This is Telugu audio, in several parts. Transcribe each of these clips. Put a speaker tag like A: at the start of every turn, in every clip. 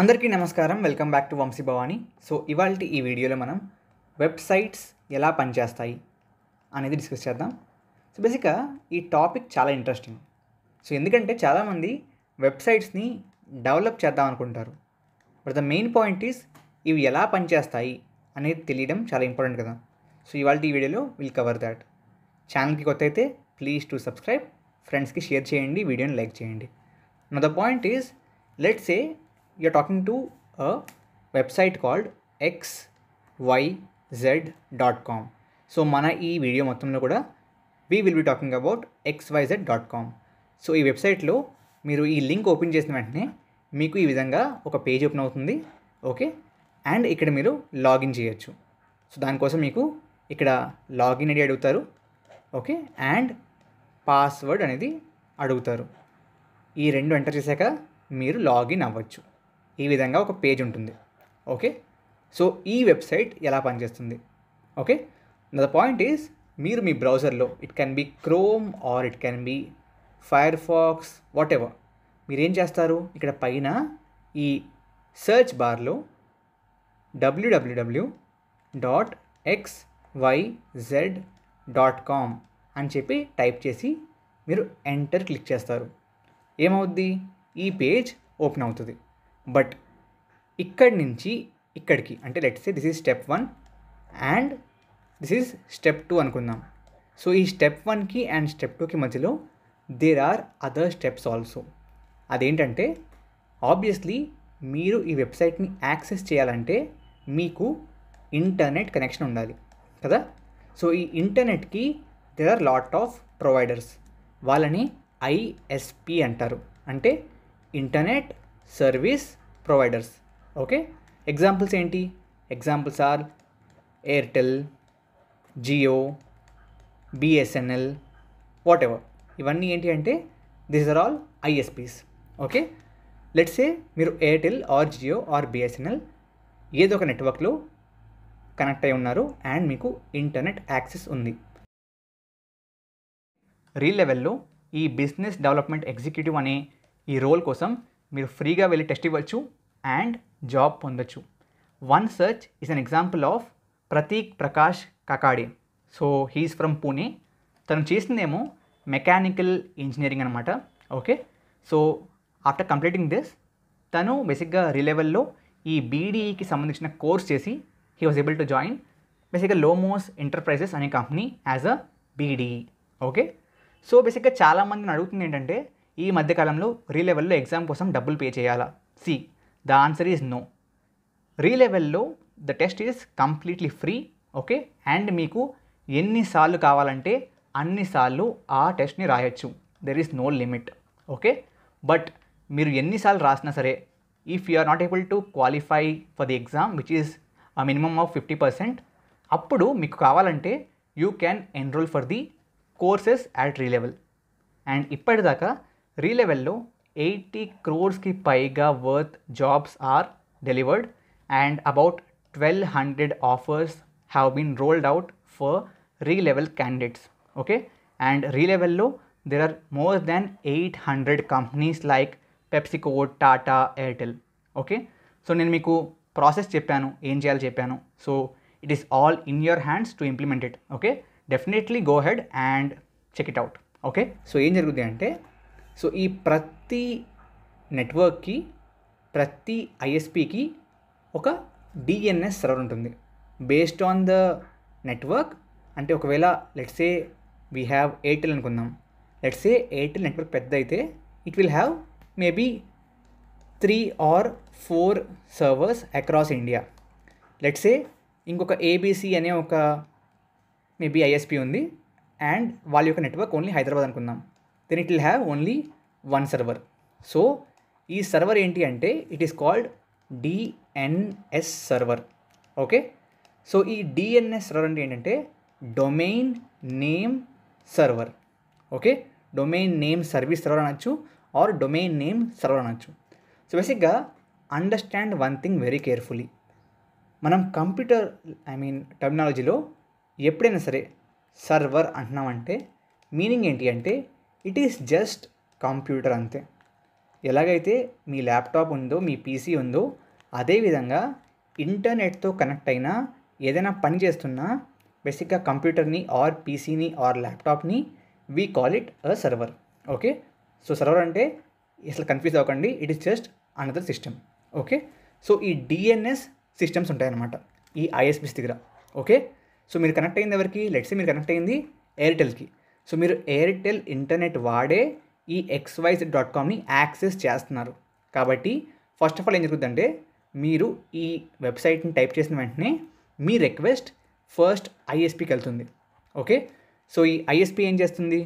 A: అందరికీ నమస్కారం welcome back to Vamsi Bhavani so ఇవాళ ఈ వీడియోలో మనం వెబ్సైట్స్ ఎలా పనిచేస్తాయి అనేది డిస్కస్ చేద్దాం సో బేసిక్గా ఈ టాపిక్ చాలా ఇంట్రెస్టింగ్ సో ఎందుకంటే చాలామంది వెబ్సైట్స్ని డెవలప్ చేద్దాం అనుకుంటారు but the main point is ఇవి ఎలా పనిచేస్తాయి అనేది తెలియడం చాలా ఇంపార్టెంట్ కదా సో ఇవాళ ఈ వీడియోలో విల్ కవర్ దాట్ ఛానల్కి కొత్త అయితే ప్లీజ్ టు సబ్స్క్రైబ్ ఫ్రెండ్స్కి షేర్ చేయండి వీడియోని లైక్ చేయండి నా the point is let's you're talking to a website called X why Z dot com so మన ఈ వీడియో మొత్తంలో కూడా we will be talking about X why Z dot com so ఈ వెబ్సైట్లో మీరు ఈ లింక్ ఓపెన్ చేసిన వెంటనే మీకు ఈ విధంగా ఒక పేజ్ ఓపెన్ అవుతుంది ఓకే అండ్ ఇక్కడ మీరు లాగిన్ చేయొచ్చు సో దానికోసం మీకు ఇక్కడ లాగిన్ ఐడి అడుగుతారు ఓకే అండ్ పాస్వర్డ్ అనేది అడుగుతారు ఈ రెండు ఎంటర్ చేశాక మీరు లాగిన్ అవ్వచ్చు ఈ విధంగా ఒక పేజ్ ఉంటుంది ఓకే సో ఈ వెబ్సైట్ ఎలా పనిచేస్తుంది ఓకే ద పాయింట్ ఈజ్ మీరు మీ బ్రౌజర్లో it can be Chrome or it can be Firefox whatever మీరేం చేస్తారు ఇక్కడ పైన ఈ సెర్చ్ బార్లో W W W dot X Y Z dot com అని చెప్పి టైప్ చేసి మీరు ఎంటర్ క్లిక్ చేస్తారు ఏమవుద్ది ఈ పేజ్ ఓపెన్ అవుతుంది బట్ ఇక్కడి నుంచి ఇక్కడికి అంటే let's this is step one and this is step two అనుకుందాం సో ఈ స్టెప్ వన్కి అండ్ స్టెప్ టూకి మధ్యలో there are other steps also అదేంటంటే ఆబ్వియస్లీ మీరు ఈ వెబ్సైట్ని యాక్సెస్ చేయాలంటే మీకు ఇంటర్నెట్ కనెక్షన్ ఉండాలి కదా సో ఈ ఇంటర్నెట్కి there are lot of providers వాళ్ళని ఐఎస్పి అంటారు అంటే internet service providers okay examples ఏంటి examples are Airtel Jio BSNL whatever ఇవన్నీ ఏంటి అంటే this are all ISPs okay let's ఏ మీరు Airtel or Jio or BSNL ఏదో ఒక నెట్వర్క్లో కనెక్ట్ అయి ఉన్నారు అండ్ మీకు ఇంటర్నెట్ యాక్సెస్ ఉంది రీల్ లెవెల్లో ఈ బిజినెస్ డెవలప్మెంట్ ఎగ్జిక్యూటివ్ అనే ఈ రోల్ కోసం మీరు ఫ్రీగా వెళ్ళి టెస్ట్ ఇవ్వచ్చు అండ్ జాబ్ పొందొచ్చు one search is an example of Prateek Prakash Kakade so he is from Pune తను చేసిందేమో మెకానికల్ ఇంజనీరింగ్ అనమాట okay so after completing this తను బేసిక్గా రిలెవెల్లో ఈ బీడీఈకి సంబంధించిన కోర్స్ చేసి he was able to join బేసిక్గా లోమోస్ ఎంటర్ప్రైజెస్ అనే company as a BDE okay so బేసిక్గా చాలామందిని అడుగుతుంది ఏంటంటే ఈ మధ్యకాలంలో రీ లెవెల్లో ఎగ్జామ్ కోసం డబ్బులు పే చేయాలా see the answer is no రీ లెవెల్లో the test is completely free okay and మీకు ఎన్నిసార్లు కావాలంటే అన్నిసార్లు ఆ టెస్ట్ని రాయొచ్చు there is no limit okay but మీరు ఎన్నిసార్లు రాసినా సరే if you are not able to qualify for the exam which is a minimum of fifty percent అప్పుడు మీకు కావాలంటే you can enroll for the courses at ReLevel and ఇప్పటిదాకా రీలెవెల్లో ఎయిటీ క్రోర్స్కి పైగా worth jobs are delivered and about twelve hundred offers have been rolled out for ReLevel candidates okay and రీలెవెల్లో are more than eight hundred companies like PepsiCo Tata Airtel okay so నేను మీకు ప్రాసెస్ చెప్పాను ఏం చేయాలో చెప్పాను so it is all in your hands to implement it okay definitely go head and check it out okay so ఏం జరుగుతుంది అంటే సో ఈ ప్రతి నెట్వర్క్కి ప్రతి ఐఎస్పికి ఒక డిఎన్ఎస్ సర్వర్ ఉంటుంది బేస్డ్ ఆన్ ద నెట్వర్క్ అంటే ఒకవేళ లెట్సే వీ హ్యావ్ ఎయిర్టెల్ అనుకుందాం లెట్సే ఎయిర్టెల్ నెట్వర్క్ పెద్ద అయితే it will have maybe three or four servers across India let's say ఇంకొక ఏబీసీ అనే ఒక మేబీ ఐఎస్పీ ఉంది అండ్ వాళ్ళ యొక్క నెట్వర్క్ ఓన్లీ హైదరాబాద్ అనుకుందాం then it will have only one server so ఈ సర్వర్ ఏంటి అంటే it is called DNS server okay so ఈ డిఎన్ఎస్ సర్వర్ అంటే ఏంటంటే domain name server okay domain name service server అనొచ్చు ఆర్ డొమైన్ నేమ్ సర్వర్ అనొచ్చు సో బేసిక్గా understand one thing very carefully మనం కంప్యూటర్ ఐ మీన్ టెక్నాలజీలో ఎప్పుడైనా సరే సర్వర్ అంటున్నామంటే మీనింగ్ ఏంటి అంటే ఇట్ ఈస్ జస్ట్ కంప్యూటర్ అంతే ఎలాగైతే మీ ల్యాప్టాప్ ఉందో మీ పీసీ ఉందో అదేవిధంగా ఇంటర్నెట్తో కనెక్ట్ అయినా ఏదైనా పని చేస్తున్నా బేసిక్గా కంప్యూటర్ని ఆర్ పీసీని ఆర్ ల్యాప్టాప్ని we call it a server okay so server అంటే అసలు కన్ఫ్యూజ్ అవ్వకండి it is just another system okay so ఈ డిఎన్ఎస్ సిస్టమ్స్ ఉంటాయన్నమాట ఈ ఐఎస్పీస్ దగ్గర ఓకే సో మీరు కనెక్ట్ అయింది ఎవరికి లెట్సే మీరు కనెక్ట్ అయింది ఎయిర్టెల్కి సో మీరు ఎయిర్టెల్ ఇంటర్నెట్ వాడే ఈ ఎక్స్వైజ్ డాట్ కామ్ని యాక్సెస్ చేస్తున్నారు కాబట్టి ఫస్ట్ ఆఫ్ ఆల్ ఏం జరుగుతుందంటే మీరు ఈ వెబ్సైట్ని టైప్ చేసిన వెంటనే మీ రిక్వెస్ట్ ఫస్ట్ ఐఎస్పీకి వెళ్తుంది ఓకే సో ఈ ఐఎస్పీ ఏం చేస్తుంది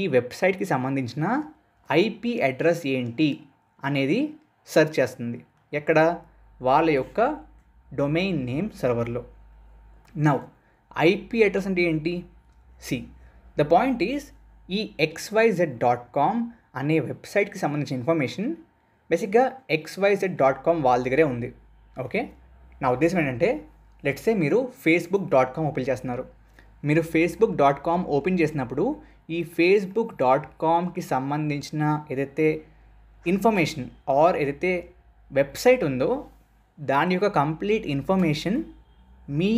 A: ఈ వెబ్సైట్కి సంబంధించిన ఐపీ అడ్రస్ ఏంటి అనేది సెర్చ్ చేస్తుంది ఎక్కడ వాళ్ళ యొక్క డొమైన్ నేమ్ సర్వర్లో నవ్ ఐపీ అడ్రస్ అంటే ఏంటి సి ద పాయింట్ ఈజ్ ఈ ఎక్స్వైజెడ్ డాట్ కామ్ అనే వెబ్సైట్కి సంబంధించిన ఇన్ఫర్మేషన్ బేసిక్గా ఎక్స్వైజెడ్ డాట్ కామ్ వాళ్ళ దగ్గరే ఉంది ఓకే నా ఉద్దేశం ఏంటంటే లెట్సే మీరు ఫేస్బుక్ డాట్ కామ్ ఓపెన్ చేస్తున్నారు మీరు ఫేస్బుక్ డాట్ కామ్ ఓపెన్ చేసినప్పుడు ఈ ఫేస్బుక్ డాట్ కామ్కి సంబంధించిన ఏదైతే ఇన్ఫర్మేషన్ ఆర్ ఏదైతే వెబ్సైట్ ఉందో దాని యొక్క కంప్లీట్ ఇన్ఫర్మేషన్ మీ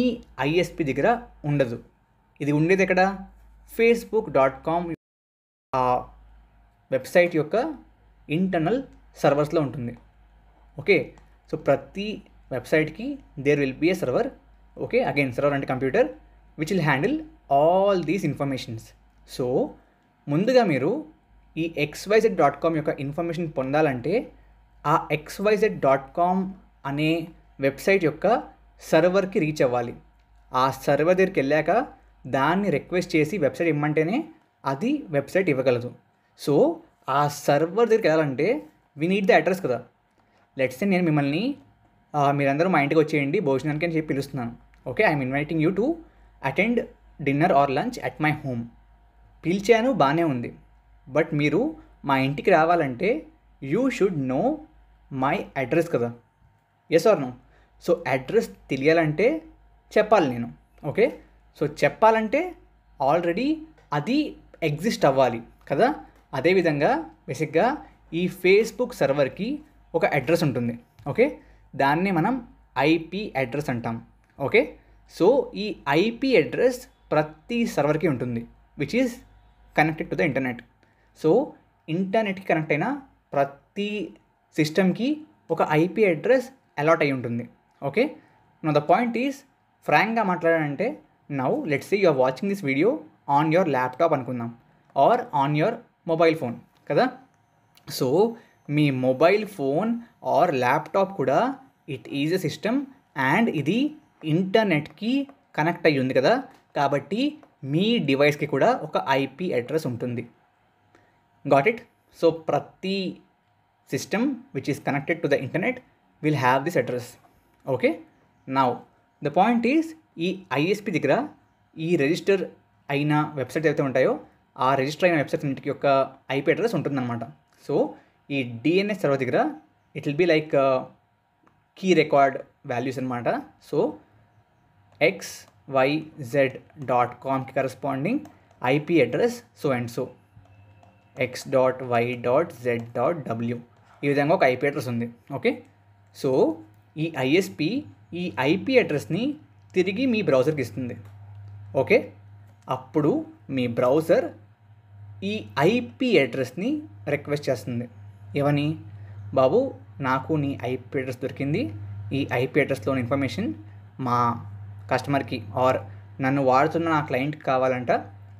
A: ఐఎస్పి దగ్గర ఉండదు ఇది ఉండేది ఎక్కడ ఫేస్బుక్ డాట్ కామ్ ఆ వెబ్సైట్ యొక్క ఇంటర్నల్ సర్వర్స్లో ఉంటుంది ఓకే సో ప్రతి వెబ్సైట్కి there will be a server okay again server అంటే computer which will handle all these informations so ముందుగా మీరు ఈ ఎక్స్వైజెడ్ డాట్ కామ్ యొక్క ఇన్ఫర్మేషన్ పొందాలంటే ఆ ఎక్స్వైజెడ్ డాట్ కామ్ అనే వెబ్సైట్ యొక్క సర్వర్కి రీచ్ అవ్వాలి ఆ సర్వర్ దగ్గరికి వెళ్ళాక దాన్ని రిక్వెస్ట్ చేసి వెబ్సైట్ ఇమ్మంటేనే అది వెబ్సైట్ ఇవ్వగలదు సో ఆ సర్వర్ దగ్గరికి వెళ్ళాలంటే వి నీడ్ ద అడ్రస్ కదా లెట్స్ నేను మిమ్మల్ని మీరందరూ మా ఇంటికి వచ్చేయండి భోజనానికి అని చెప్పి పిలుస్తున్నాను okay I'm inviting you to attend dinner or lunch at my home పిలిచాను బాగానే ఉంది బట్ మీరు మా ఇంటికి రావాలంటే you should know my address కదా yes or no so address తెలియాలంటే చెప్పాలి నేను ఓకే సో చెప్పాలంటే ఆల్రెడీ అది ఎగ్జిస్ట్ అవ్వాలి కదా అదేవిధంగా బేసిక్గా ఈ ఫేస్బుక్ సర్వర్కి ఒక అడ్రస్ ఉంటుంది ఓకే దాన్ని మనం ఐపీ అడ్రస్ అంటాం ఓకే సో ఈ ఐపీ అడ్రస్ ప్రతి సర్వర్కి ఉంటుంది which is connected to the internet so ఇంటర్నెట్కి కనెక్ట్ అయిన ప్రతి సిస్టమ్కి ఒక ఐపీ అడ్రస్ అలాట్ అయి ఉంటుంది ఓకే నా ద పాయింట్ ఈజ్ ఫ్రాంక్గా మాట్లాడాలంటే now let's see are watching this video on your laptop అనుకుందాం or on your mobile phone కదా సో మీ మొబైల్ ఫోన్ ఆర్ ల్యాప్టాప్ కూడా it is a system and ఇది ఇంటర్నెట్కి కనెక్ట్ అయ్యి ఉంది కదా కాబట్టి మీ డివైస్కి కూడా ఒక ఐపీ అడ్రస్ ఉంటుంది గాట్ ఇట్ సో ప్రతి system which is connected to the internet will have this address okay now the point is ఈ ఐఎస్పి దగ్గర ఈ రిజిస్టర్ అయిన వెబ్సైట్ ఏవైతే ఉంటాయో ఆ రిజిస్టర్ అయిన వెబ్సైట్ అన్నింటికి యొక్క ఐపీ అడ్రస్ ఉంటుందన్నమాట సో ఈ డిఎన్ఎస్ సర్వర్ దగ్గర it will be like key record values అనమాట so x why Z dot కామ్కి corresponding IP address so and so x dot y dot z dot డబ్ల్యూ ఈ విధంగా ఒక ఐపీ అడ్రస్ ఉంది ఓకే సో ఈ ఐఎస్పి ఈ ఐపీ అడ్రస్ని తిరిగి మీ బ్రౌజర్కి ఇస్తుంది ఓకే అప్పుడు మీ బ్రౌజర్ ఈ ఐపీ అడ్రస్ని రిక్వెస్ట్ చేస్తుంది ఏమని బాబు నాకు నీ ఐపీ అడ్రస్ దొరికింది ఈ ఐపీ అడ్రస్లోని ఇన్ఫర్మేషన్ మా కస్టమర్కి ఆర్ నన్ను వాడుతున్న నా క్లయింట్ కావాలంట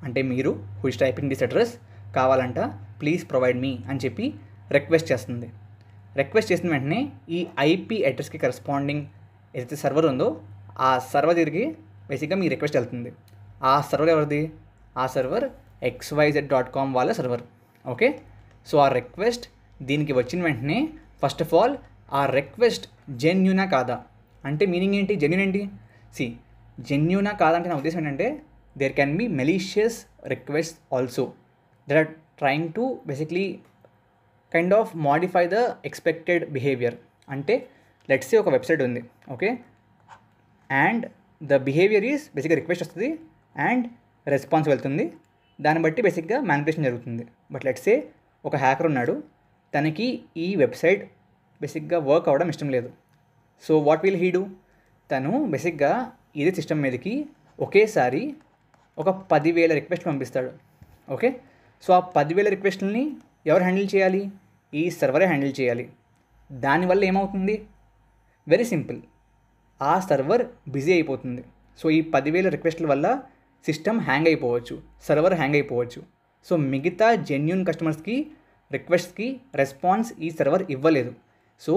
A: అంటే మీరు హుష్ టైపింగ్ దిస్ అడ్రస్ కావాలంట ప్లీజ్ ప్రొవైడ్ మీ అని చెప్పి రిక్వెస్ట్ చేస్తుంది రిక్వెస్ట్ చేసిన వెంటనే ఈ ఐపీ అడ్రస్కి కరెస్పాండింగ్ ఏదైతే సర్వర్ ఉందో ఆ సర్వర్ దగ్గరికి బేసిక్గా మీ రిక్వెస్ట్ వెళ్తుంది ఆ సర్వర్ ఎవరిది ఆ సర్వర్ ఎక్స్వైజెడ్ డాట్ కామ్ వాళ్ళ సర్వర్ ఓకే సో ఆ రిక్వెస్ట్ దీనికి వచ్చిన వెంటనే ఫస్ట్ ఆఫ్ ఆల్ ఆ రిక్వెస్ట్ జెన్యునా కాదా అంటే మీనింగ్ ఏంటి జెన్యున్ ఏంటి సి జెన్యునా కాదంటే నా ఉద్దేశం ఏంటంటే there can be malicious request also there are trying to basically kind of modify the expected behaviour అంటే లెట్స్ ఒక వెబ్సైట్ ఉంది okay and the behaviour is బేసిక్గా రిక్వెస్ట్ వస్తుంది అండ్ రెస్పాన్స్ వెళ్తుంది దాన్ని బట్టి బేసిక్గా మ్యానిపులేషన్ జరుగుతుంది బట్ లెట్స్ ఏ ఒక హ్యాకర్ ఉన్నాడు తనకి ఈ వెబ్సైట్ బేసిక్గా వర్క్ అవ్వడం ఇష్టం లేదు so what will he do తను బేసిక్గా ఇదే సిస్టమ్ మీదకి ఒకేసారి ఒక పదివేల రిక్వెస్ట్ పంపిస్తాడు ఓకే సో ఆ పదివేల రిక్వెస్ట్లని ఎవరు హ్యాండిల్ చేయాలి ఈ సర్వరే హ్యాండిల్ చేయాలి దానివల్ల ఏమవుతుంది వెరీ సింపుల్ ఆ సర్వర్ బిజీ అయిపోతుంది సో ఈ పదివేల రిక్వెస్ట్ల వల్ల సిస్టమ్ హ్యాంగ్ అయిపోవచ్చు సర్వర్ హ్యాంగ్ అయిపోవచ్చు సో మిగతా జెన్యున్ కస్టమర్స్కి రిక్వెస్ట్కి రెస్పాన్స్ ఈ సర్వర్ ఇవ్వలేదు సో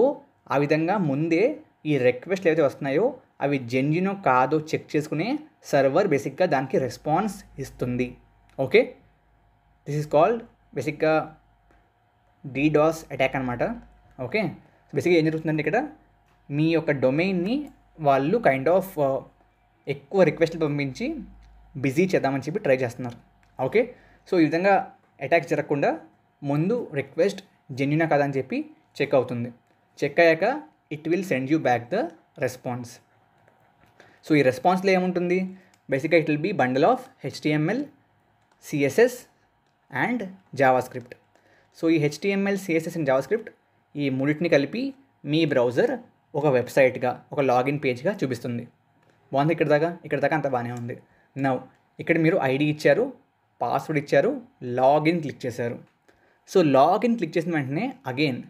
A: ఆ విధంగా ముందే ఈ రిక్వెస్ట్లు ఏవైతే వస్తున్నాయో అవి జెన్యునో కాదో చెక్ చేసుకునే సర్వర్ బేసిక్గా దానికి రెస్పాన్స్ ఇస్తుంది ఓకే దిస్ ఈజ్ కాల్డ్ బేసిక్గా డీడాస్ అటాక్ అనమాట ఓకే బేసిక్గా ఏం జరుగుతుందండి ఇక్కడ మీ యొక్క డొమైన్ని వాళ్ళు కైండ్ ఆఫ్ uh, ఎక్కువ రిక్వెస్ట్లు పంపించి బిజీ చేద్దామని చెప్పి ట్రై చేస్తున్నారు ఓకే సో ఈ విధంగా అటాక్ జరగకుండా ముందు రిక్వెస్ట్ జెన్యునా కాదని చెప్పి చెక్ అవుతుంది చెక్ అయ్యాక it will send you back the response so ఈ రెస్పాన్స్లో ఏముంటుంది basically it will be bundle of HTML CSS and JavaScript so ఈ HTML CSS and JavaScript ఈ మూడింటిని కలిపి మీ బ్రౌజర్ ఒక వెబ్సైట్గా ఒక లాగిన్ పేజ్గా చూపిస్తుంది బాగుంది ఇక్కడ దాకా ఇక్కడ దాకా అంత బాగానే ఉంది నవ్ ఇక్కడ మీరు ఐడి ఇచ్చారు పాస్వర్డ్ ఇచ్చారు లాగిన్ క్లిక్ చేశారు సో లాగిన్ క్లిక్ చేసిన వెంటనే again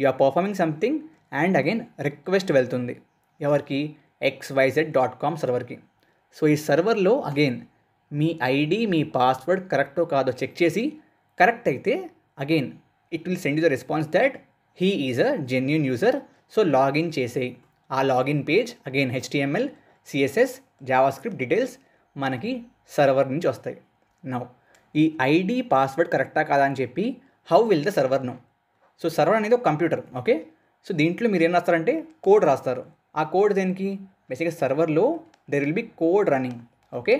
A: you are performing something and again request వెళ్తుంది ఎవరికి ఎక్స్వైజెడ్ డాట్ కామ్ సర్వర్కి సో ఈ సర్వర్లో అగైన్ మీ ఐడి మీ పాస్వర్డ్ కరెక్టో కాదో చెక్ చేసి కరెక్ట్ అయితే again it will send you the response that he is a genuine user so login చేసే ఆ login page again HTML CSS JavaScript details మనకి సర్వర్ నుంచి వస్తాయి నౌ ఈ ఐడి పాస్వర్డ్ కరెక్టా కాదా అని చెప్పి how will the server know so server అనేది ఒక కంప్యూటర్ ఓకే సో దీంట్లో మీరు ఏం రాస్తారంటే కోడ్ రాస్తారు ఆ కోడ్ దేనికి బేసిక్గా సర్వర్లో there will be code running okay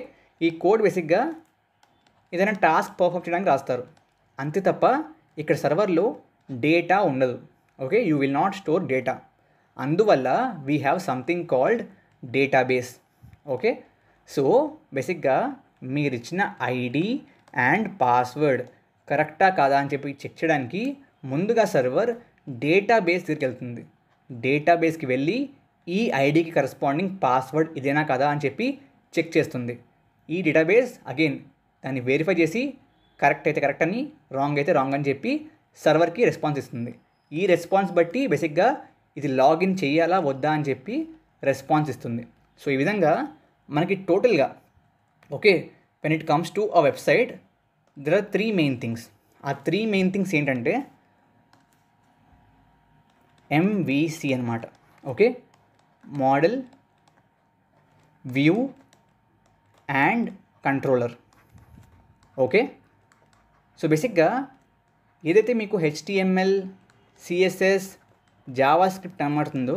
A: ఈ కోడ్ బేసిక్గా ఏదైనా టాస్క్ పర్ఫామ్ చేయడానికి రాస్తారు అంతే తప్ప ఇక్కడ సర్వర్లో డేటా ఉండదు okay you will not store data అందువల్ల we have something called database okay so బేసిక్గా మీరు ఇచ్చిన ఐడి అండ్ పాస్వర్డ్ కరెక్టా కాదా అని చెప్పి చెక్ చేయడానికి ముందుగా సర్వర్ డేటాబేస్ దగ్గరికి వెళ్తుంది డేటాబేస్కి వెళ్ళి ఈ ఐడికి కరస్పాండింగ్ పాస్వర్డ్ ఇదేనా కదా అని చెప్పి చెక్ చేస్తుంది ఈ డేటాబేస్ అగైన్ దాన్ని వెరిఫై చేసి కరెక్ట్ అయితే కరెక్ట్ అని రాంగ్ అయితే రాంగ్ అని చెప్పి సర్వర్కి రెస్పాన్స్ ఇస్తుంది ఈ రెస్పాన్స్ బట్టి బేసిక్గా ఇది లాగిన్ చేయాలా వద్దా అని చెప్పి రెస్పాన్స్ ఇస్తుంది సో ఈ విధంగా మనకి టోటల్గా okay when it comes to a website there are three main things ఆ త్రీ మెయిన్ థింగ్స్ ఏంటంటే ఎంవిసి అనమాట okay model view and controller okay so బేసిక్గా ఏదైతే మీకు హెచ్టిఎంఎల్ సిఎస్ఎస్ జావా స్క్రిప్ట్ ఏమడుతుందో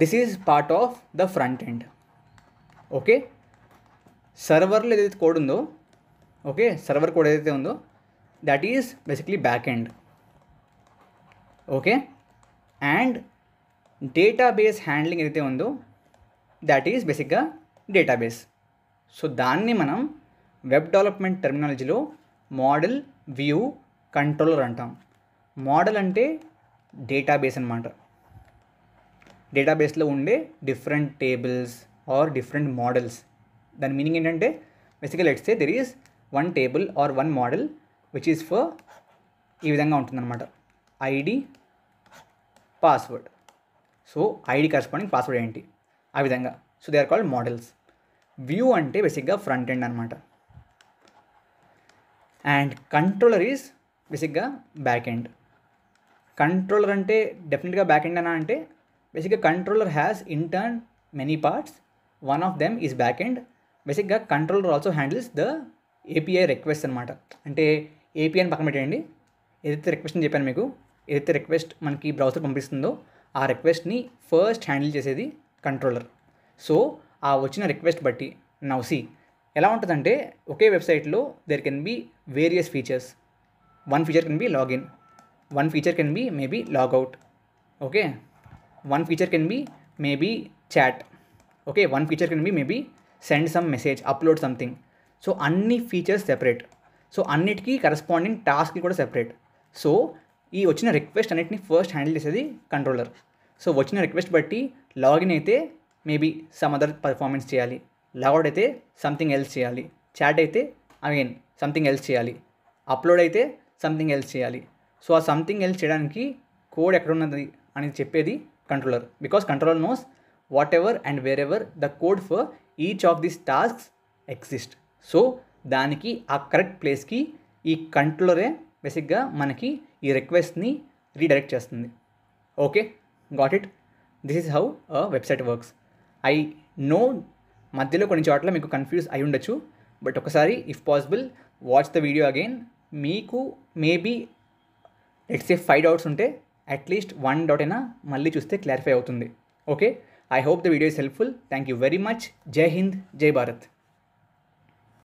A: this is part of the front end okay సర్వర్లో ఏదైతే కోడ్ ఉందో ఓకే సర్వర్ కోడ్ ఏదైతే ఉందో that is basically back end okay and database handling ఏదైతే ఉందో దట్ ఈజ్ బేసిక్గా డేటాబేస్ సో దాన్ని మనం వెబ్ డెవలప్మెంట్ టెర్మినాలజీలో మోడల్ వ్యూ కంట్రోలర్ అంటాం మోడల్ అంటే డేటాబేస్ అనమాట డేటాబేస్లో ఉండే different tables or different models దాని మీనింగ్ ఏంటంటే basically let's a there is one table or one model which is for ఈ విధంగా ఉంటుందన్నమాట ID password so ID corresponding password ఏంటి ఆ విధంగా so they are called models view అంటే బేసిక్గా ఫ్రంట్ ఎండ్ అనమాట అండ్ కంట్రోలర్ ఈజ్ బేసిక్గా బ్యాక్ ఎండ్ కంట్రోలర్ అంటే డెఫినెట్గా బ్యాక్ ఎండ్ అనా అంటే బేసిక్గా controller has in turn many parts one of them is back end బేసిక్గా controller also handles the API request అనమాట అంటే ఏపీఐని పక్కన పెట్టేయండి ఏదైతే రిక్వెస్ట్ అని చెప్పాను మీకు ఏదైతే రిక్వెస్ట్ మనకి బ్రౌజర్ పంపిస్తుందో ఆ రిక్వెస్ట్ని ఫస్ట్ హ్యాండిల్ చేసేది కంట్రోలర్ సో ఆ వచ్చిన రిక్వెస్ట్ బట్టి నౌసి ఎలా ఉంటుందంటే ఒకే వెబ్సైట్లో there can be various features one feature can be login one feature can be maybe logout okay one feature can be maybe chat okay one feature can be maybe send some message upload something so అన్ని ఫీచర్స్ సెపరేట్ సో అన్నిటికీ కరస్పాండింగ్ టాస్క్లు కూడా సెపరేట్ సో ఈ వచ్చిన రిక్వెస్ట్ అన్నిటిని ఫస్ట్ హ్యాండిల్ చేసేది కంట్రోలర్ సో వచ్చిన రిక్వెస్ట్ బట్టి లాగిన్ అయితే మేబీ సమ్ అదర్ పర్ఫార్మెన్స్ చేయాలి లాగౌట్ అయితే సంథింగ్ ఎల్స్ చేయాలి చాట్ అయితే అగైన్ సంథింగ్ ఎల్స్ చేయాలి అప్లోడ్ అయితే సంథింగ్ ఎల్స్ చేయాలి సో ఆ సంథింగ్ ఎల్స్ చేయడానికి కోడ్ ఎక్కడ ఉన్నది అని చెప్పేది controller because controller knows whatever and wherever the code for each of this tasks exist so దానికి ఆ కరెక్ట్ ప్లేస్కి ఈ కంట్రోలరే బేసిక్గా మనకి ఈ రిక్వెస్ట్ని రీడైరెక్ట్ చేస్తుంది okay got it this is how a website works I know మధ్యలో కొన్ని చోట్ల మీకు కన్ఫ్యూజ్ అయి ఉండొచ్చు బట్ ఒకసారి if possible watch the video again మీకు maybe let's a five doubts ఉంటే అట్లీస్ట్ వన్ డౌట్ అయినా మళ్ళీ చూస్తే క్లారిఫై అవుతుంది okay I hope the video is helpful thank you very much జై హింద్ జై భారత్